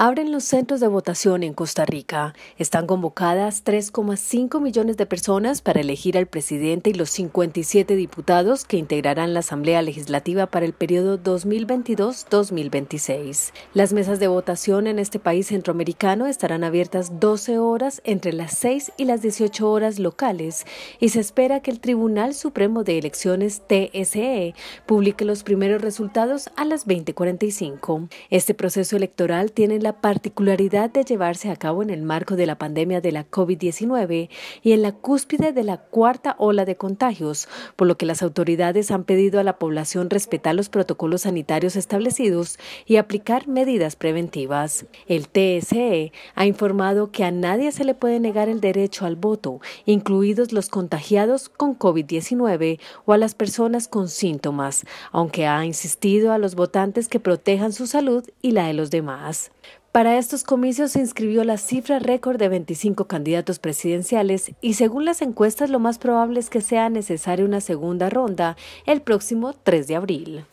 Abren los centros de votación en Costa Rica. Están convocadas 3,5 millones de personas para elegir al presidente y los 57 diputados que integrarán la Asamblea Legislativa para el periodo 2022-2026. Las mesas de votación en este país centroamericano estarán abiertas 12 horas entre las 6 y las 18 horas locales y se espera que el Tribunal Supremo de Elecciones TSE publique los primeros resultados a las 20:45. Este proceso electoral tiene la la particularidad de llevarse a cabo en el marco de la pandemia de la COVID-19 y en la cúspide de la cuarta ola de contagios, por lo que las autoridades han pedido a la población respetar los protocolos sanitarios establecidos y aplicar medidas preventivas. El TSE ha informado que a nadie se le puede negar el derecho al voto, incluidos los contagiados con COVID-19 o a las personas con síntomas, aunque ha insistido a los votantes que protejan su salud y la de los demás. Para estos comicios se inscribió la cifra récord de 25 candidatos presidenciales y según las encuestas lo más probable es que sea necesaria una segunda ronda el próximo 3 de abril.